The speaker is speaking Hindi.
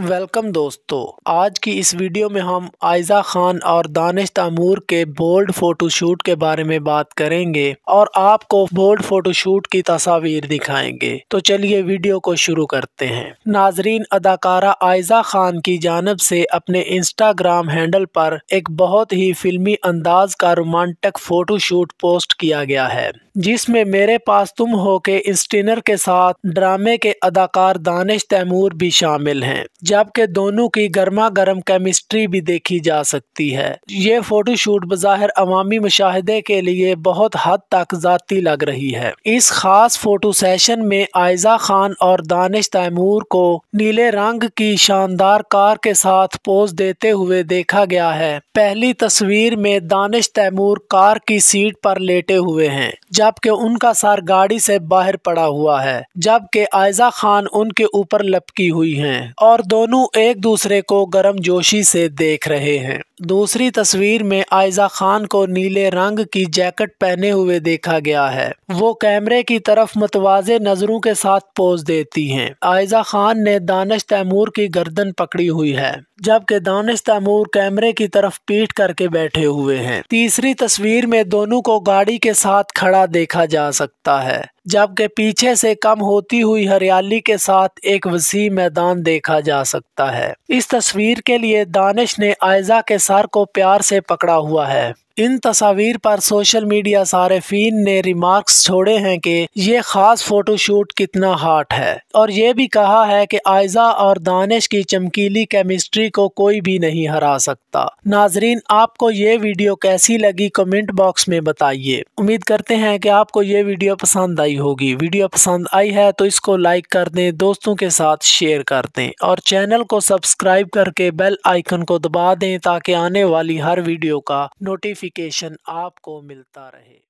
वेलकम दोस्तों आज की इस वीडियो में हम आयजा खान और दानिश तमूर के बोल्ड फोटोशूट के बारे में बात करेंगे और आपको बोल्ड फोटोशूट की तस्वीर दिखाएंगे तो चलिए वीडियो को शुरू करते हैं नाजरीन अदाकारा आयजा खान की जानब से अपने इंस्टाग्राम हैंडल पर एक बहुत ही फिल्मी अंदाज का रोमांटक फोटोशूट पोस्ट किया गया है जिसमें मेरे पास तुम हो के इंस्टिनर के साथ ड्रामे के अदाकार दानिश तैमूर भी शामिल हैं जबकि दोनों की गर्मा गर्म केमिस्ट्री भी देखी जा सकती है ये फोटोशूट बाहर अवामी मुशाहदे के लिए बहुत हद तक ज़ाती लग रही है इस खास फोटो सेशन में आयजा खान और दानिश तैमूर को नीले रंग की शानदार कार के साथ पोज देते हुए देखा गया है पहली तस्वीर में दानिश तैमूर कार की सीट पर लेटे हुए हैं जबकि उनका सर गाड़ी से बाहर पड़ा हुआ है जबकि आयजा खान उनके ऊपर लपकी हुई हैं और दोनों एक दूसरे को गर्म जोशी से देख रहे हैं दूसरी तस्वीर में आयजा खान को नीले रंग की जैकेट पहने हुए देखा गया है वो कैमरे की तरफ मतवाजे नजरों के साथ पोज देती हैं आयजा खान ने दानिश तैमूर की गर्दन पकड़ी हुई है जबकि दानिश तैमूर कैमरे की तरफ पीठ करके बैठे हुए हैं तीसरी तस्वीर में दोनों को गाड़ी के साथ खड़ा देखा जा सकता है जबकि पीछे से कम होती हुई हरियाली के साथ एक वसी मैदान देखा जा सकता है इस तस्वीर के लिए दानिश ने आयजा के सर को प्यार से पकड़ा हुआ है इन तस्वीर पर सोशल मीडिया सार्फिन ने रिमार्क्स छोड़े हैं कि ये खास फोटोशूट कितना हॉट है और ये भी कहा है कि आयजा और दानिश की चमकीली केमिस्ट्री को कोई भी नहीं हरा सकता नाजरीन आपको ये वीडियो कैसी लगी कमेंट बॉक्स में बताइए उम्मीद करते हैं कि आपको ये वीडियो पसंद आई होगी वीडियो पसंद आई है तो इसको लाइक कर दें दोस्तों के साथ शेयर कर दें और चैनल को सब्सक्राइब करके बेल आइकन को दबा दें ताकि आने वाली हर वीडियो का नोटिफिक नोटिफिकेशन आपको मिलता रहे